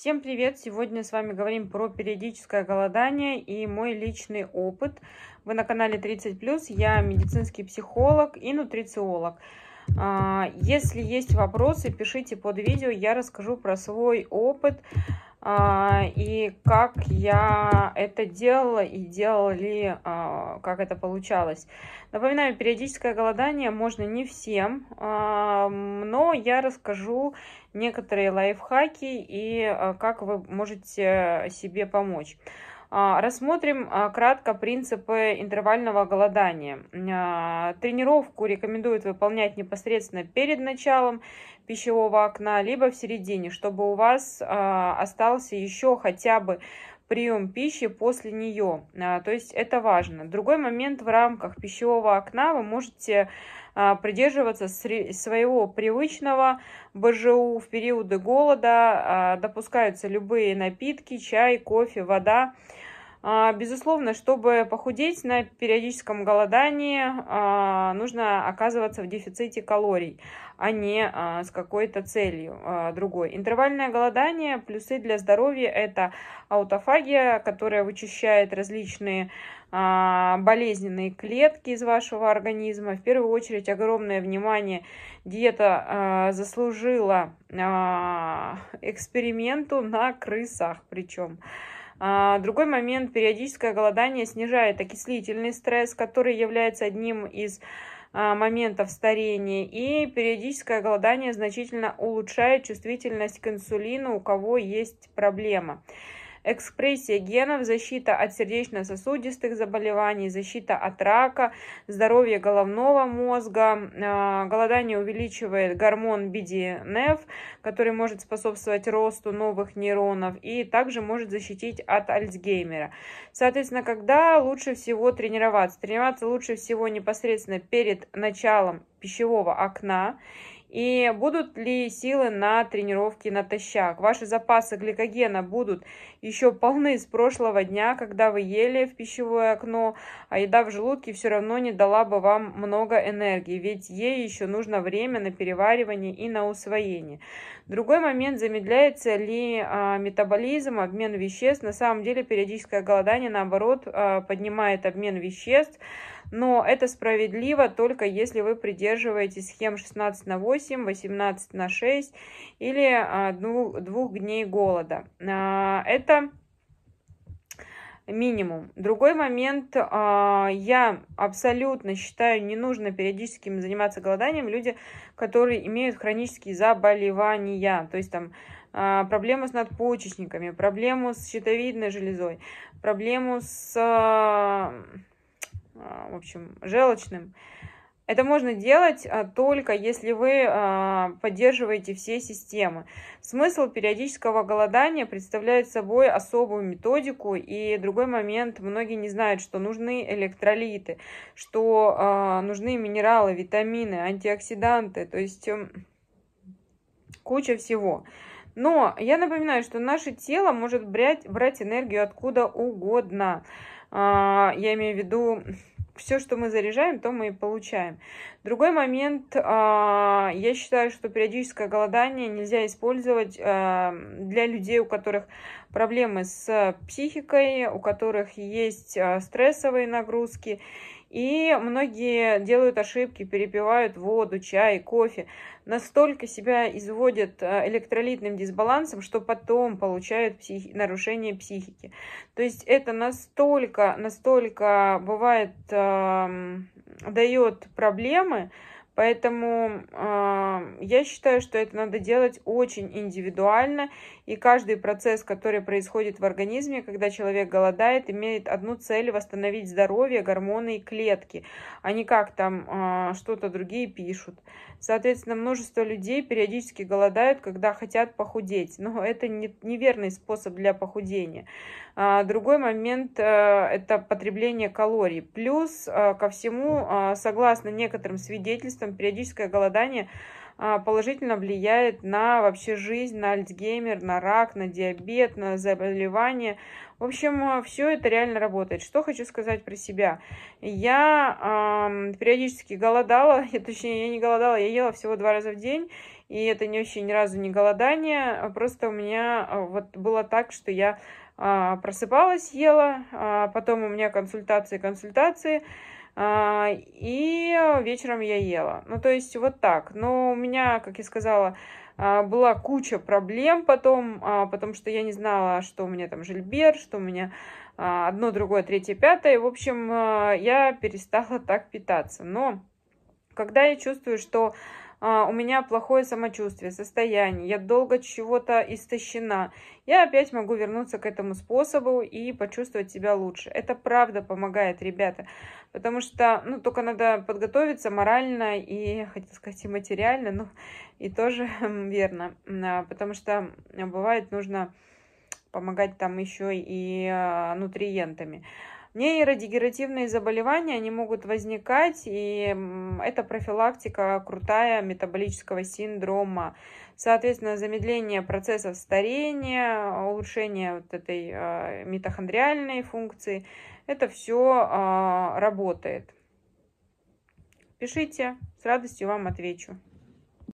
Всем привет! Сегодня с вами говорим про периодическое голодание и мой личный опыт. Вы на канале 30+, я медицинский психолог и нутрициолог. А, если есть вопросы, пишите под видео, я расскажу про свой опыт а, и как я это делала и делала ли, а, как это получалось. Напоминаю, периодическое голодание можно не всем, а, но я расскажу некоторые лайфхаки и как вы можете э, себе помочь. А, рассмотрим а, кратко принципы интервального голодания. А, тренировку рекомендуют выполнять непосредственно перед началом пищевого окна, либо в середине, чтобы у вас остался еще хотя бы прием пищи после нее. А, то есть это важно. Другой момент в рамках пищевого окна вы можете а, придерживаться своего привычного БЖУ в периоды голода. А, допускаются любые напитки, чай, кофе, вода. А, безусловно, чтобы похудеть на периодическом голодании, а, нужно оказываться в дефиците калорий, а не а, с какой-то целью другой. Интервальное голодание, плюсы для здоровья – это аутофагия, которая вычищает различные болезненные клетки из вашего организма. В первую очередь огромное внимание диета заслужила эксперименту на крысах причем. А, другой момент, периодическое голодание снижает окислительный стресс, который является одним из а, моментов старения. И периодическое голодание значительно улучшает чувствительность к инсулину, у кого есть проблема экспрессия генов, защита от сердечно-сосудистых заболеваний, защита от рака, здоровье головного мозга. А, голодание увеличивает гормон BDNF, который может способствовать росту новых нейронов и также может защитить от Альцгеймера. Соответственно, когда лучше всего тренироваться? Тренироваться лучше всего непосредственно перед началом пищевого окна и будут ли силы на тренировки натощак? Ваши запасы гликогена будут еще полны с прошлого дня, когда вы ели в пищевое окно, а еда в желудке все равно не дала бы вам много энергии, ведь ей еще нужно время на переваривание и на усвоение. Другой момент, замедляется ли а, метаболизм, обмен веществ. На самом деле периодическое голодание, наоборот, а, поднимает обмен веществ, но это справедливо только если вы придерживаетесь схем 16 на 8, 18 на 6 или а, двух, дней голода. А, это минимум. Другой момент, а, я абсолютно считаю, не нужно периодическим заниматься голоданием люди, которые имеют хронические заболевания, то есть там проблему с надпочечниками, проблему с щитовидной железой, проблему с а, в общем, желчным. Это можно делать а, только если вы а, поддерживаете все системы. Смысл периодического голодания представляет собой особую методику. И другой момент, многие не знают, что нужны электролиты, что нужны минералы, витамины, антиоксиданты, то есть эм, куча всего. Но я напоминаю, что наше тело может брать, брать энергию откуда угодно. А, я имею в виду, все, что мы заряжаем, то мы и получаем. Другой момент, а, я считаю, что периодическое голодание нельзя использовать а, для людей, у которых проблемы с психикой, у которых есть стрессовые нагрузки. И многие делают ошибки, перепивают воду, чай, кофе. Настолько себя изводят э, электролитным дисбалансом, что потом получают психи... нарушение психики. То есть это настолько, настолько бывает, э, дает проблемы, Поэтому э, я считаю, что это надо делать очень индивидуально и каждый процесс, который происходит в организме, когда человек голодает, имеет одну цель – восстановить здоровье, гормоны и клетки, а не как там э, что-то другие пишут. Соответственно, множество людей периодически голодают, когда хотят похудеть, но это не, неверный способ для похудения. А, другой момент э, это потребление калорий. Плюс э, ко всему, э, согласно некоторым свидетельствам, периодическое голодание положительно влияет на вообще жизнь, на Альцгеймер, на рак, на диабет, на заболевания. В общем, э, все это реально работает. Что хочу сказать про себя. Я э, периодически голодала, я, точнее, я не голодала, я ела всего два раза в день, и это не вообще ни разу не голодание, просто у меня э, вот было так, что я э, просыпалась, ела, э, потом у меня консультации, консультации, а, и вечером я ела. Ну, то есть вот так. Но у меня, как я сказала, а, была куча проблем потом, а, потому что я не знала, что у меня там жильбер, что у меня а, одно, другое, третье, пятое. В общем, я перестала так питаться. Но когда я чувствую, что а, у меня плохое самочувствие, состояние, я долго чего-то истощена, я опять могу вернуться к этому способу и почувствовать себя лучше. Это правда помогает, ребята, потому что, ну, только надо подготовиться морально и, хотел сказать, и материально, ну и тоже верно, а, потому что бывает нужно помогать там еще и а, нутриентами. Нейродегеративные заболевания, они могут возникать, и это профилактика крутая метаболического синдрома. Соответственно, замедление процессов старения, улучшение вот этой а, митохондриальной функции, это все а, работает. Пишите, с радостью вам отвечу.